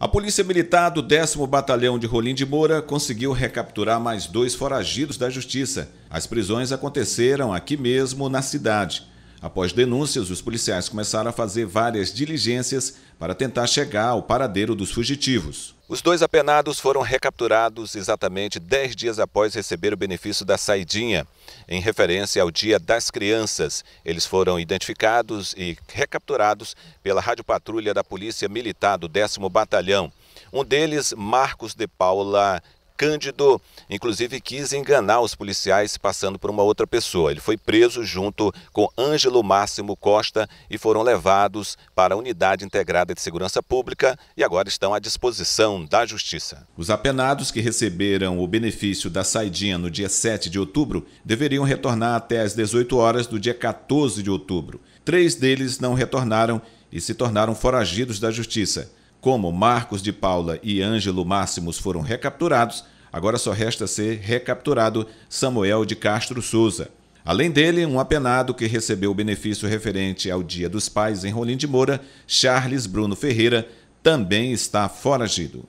A Polícia Militar do 10 Batalhão de Rolim de Moura conseguiu recapturar mais dois foragidos da Justiça. As prisões aconteceram aqui mesmo na cidade. Após denúncias, os policiais começaram a fazer várias diligências para tentar chegar ao paradeiro dos fugitivos. Os dois apenados foram recapturados exatamente 10 dias após receber o benefício da saidinha, em referência ao Dia das Crianças. Eles foram identificados e recapturados pela Rádio Patrulha da Polícia Militar do 10 Batalhão. Um deles, Marcos de Paula Cândido, inclusive, quis enganar os policiais passando por uma outra pessoa. Ele foi preso junto com Ângelo Máximo Costa e foram levados para a Unidade Integrada de Segurança Pública e agora estão à disposição da Justiça. Os apenados que receberam o benefício da saidinha no dia 7 de outubro deveriam retornar até às 18 horas do dia 14 de outubro. Três deles não retornaram e se tornaram foragidos da Justiça. Como Marcos de Paula e Ângelo Máximos foram recapturados, agora só resta ser recapturado Samuel de Castro Souza. Além dele, um apenado que recebeu o benefício referente ao Dia dos Pais em Rolim de Moura, Charles Bruno Ferreira, também está foragido.